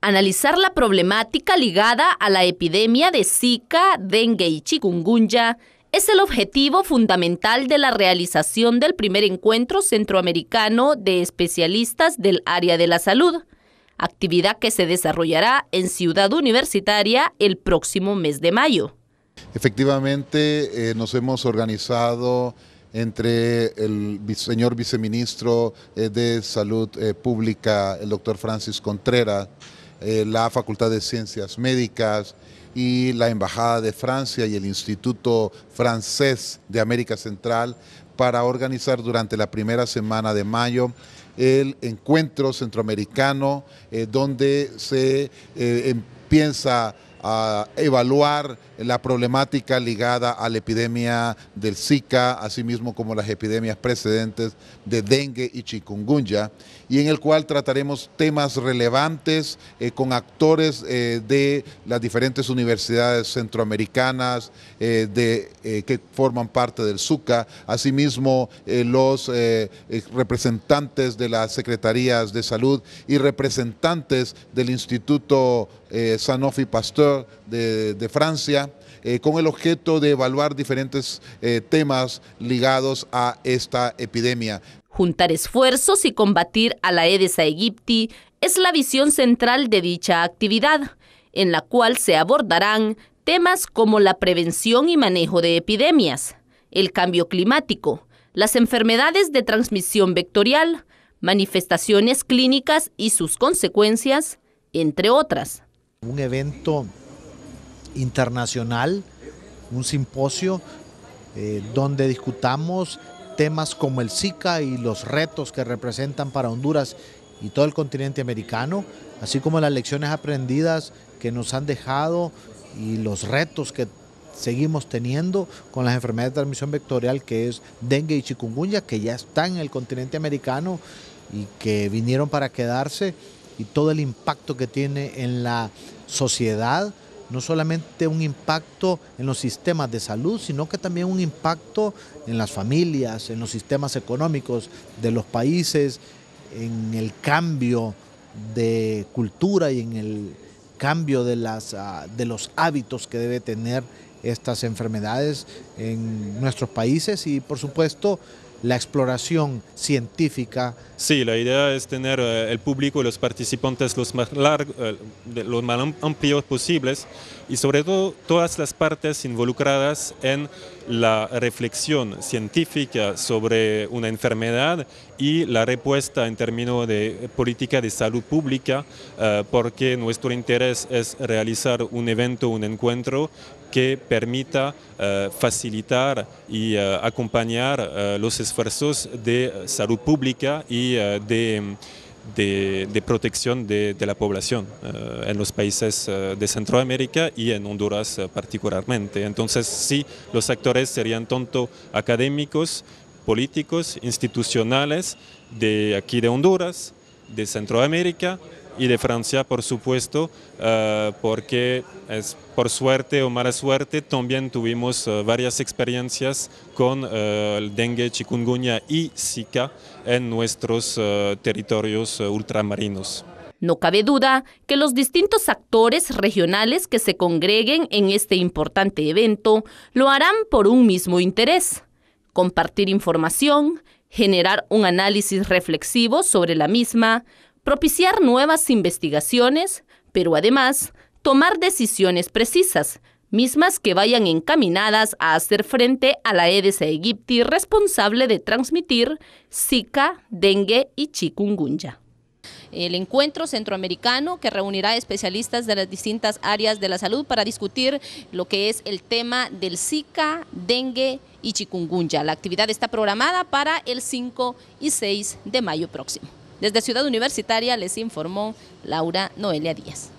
analizar la problemática ligada a la epidemia de Zika, dengue y chikungunya es el objetivo fundamental de la realización del primer encuentro centroamericano de especialistas del área de la salud, actividad que se desarrollará en Ciudad Universitaria el próximo mes de mayo. Efectivamente, eh, nos hemos organizado entre el señor viceministro eh, de Salud eh, Pública, el doctor Francis Contreras, eh, la Facultad de Ciencias Médicas y la Embajada de Francia y el Instituto Francés de América Central para organizar durante la primera semana de mayo el encuentro centroamericano eh, donde se eh, empieza a evaluar la problemática ligada a la epidemia del Zika, así mismo como las epidemias precedentes de dengue y chikungunya, y en el cual trataremos temas relevantes eh, con actores eh, de las diferentes universidades centroamericanas eh, de, que forman parte del SUCA, mismo los representantes de las secretarías de salud y representantes del Instituto Sanofi Pasteur de, Francia, eh, con el objeto de evaluar diferentes eh, temas ligados a esta epidemia. Juntar esfuerzos y combatir a la Edesa Egipti es la visión central de dicha actividad, en la cual se abordarán temas como la prevención y manejo de epidemias, el cambio climático, las enfermedades de transmisión vectorial, manifestaciones clínicas y sus consecuencias, entre otras. Un evento internacional, un simposio eh, donde discutamos temas como el Zika y los retos que representan para Honduras y todo el continente americano, así como las lecciones aprendidas que nos han dejado y los retos que seguimos teniendo con las enfermedades de transmisión vectorial que es dengue y chikungunya, que ya están en el continente americano y que vinieron para quedarse y todo el impacto que tiene en la sociedad, no solamente un impacto en los sistemas de salud, sino que también un impacto en las familias, en los sistemas económicos de los países, en el cambio de cultura y en el cambio de, las, ah, de los hábitos que debe tener estas enfermedades en nuestros países y por supuesto la exploración científica. Sí, la idea es tener eh, el público y los participantes los más, largos, eh, los más amplios posibles y sobre todo todas las partes involucradas en la reflexión científica sobre una enfermedad y la respuesta en términos de política de salud pública, eh, porque nuestro interés es realizar un evento, un encuentro que permita facilitar y acompañar los estudiantes esfuerzos de eh, salud pública y eh, de, protección de, de, la población eh, en los países de Centroamérica y en Honduras particularmente. Entonces sí, los actores serían tanto académicos, políticos, institucionales de aquí de Honduras, de Centroamérica, y de Francia, por supuesto, eh, porque es por suerte o mala suerte también tuvimos eh, varias experiencias con eh, el dengue, chikungunya y Zika en nuestros territorios ultramarinos. No cabe duda que los distintos actores regionales que se congreguen en este importante evento lo harán por un mismo interés, compartir información, generar un análisis reflexivo sobre la misma, propiciar nuevas investigaciones, pero además tomar decisiones precisas, mismas que vayan encaminadas a hacer frente a la eds Egipti responsable de transmitir Zika, dengue y chikungunya. El encuentro centroamericano que reunirá especialistas de las distintas áreas de la salud para discutir lo que es el tema del Zika, dengue y chikungunya. La actividad está programada para el 5 y 6 de mayo próximo. Desde Ciudad Universitaria les informó Laura Noelia Díaz.